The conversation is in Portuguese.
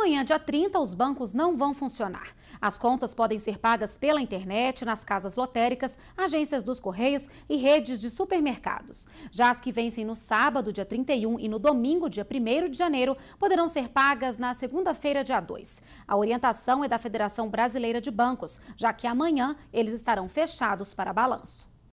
Amanhã, dia 30, os bancos não vão funcionar. As contas podem ser pagas pela internet, nas casas lotéricas, agências dos Correios e redes de supermercados. Já as que vencem no sábado, dia 31, e no domingo, dia 1 de janeiro, poderão ser pagas na segunda-feira, dia 2. A orientação é da Federação Brasileira de Bancos, já que amanhã eles estarão fechados para balanço.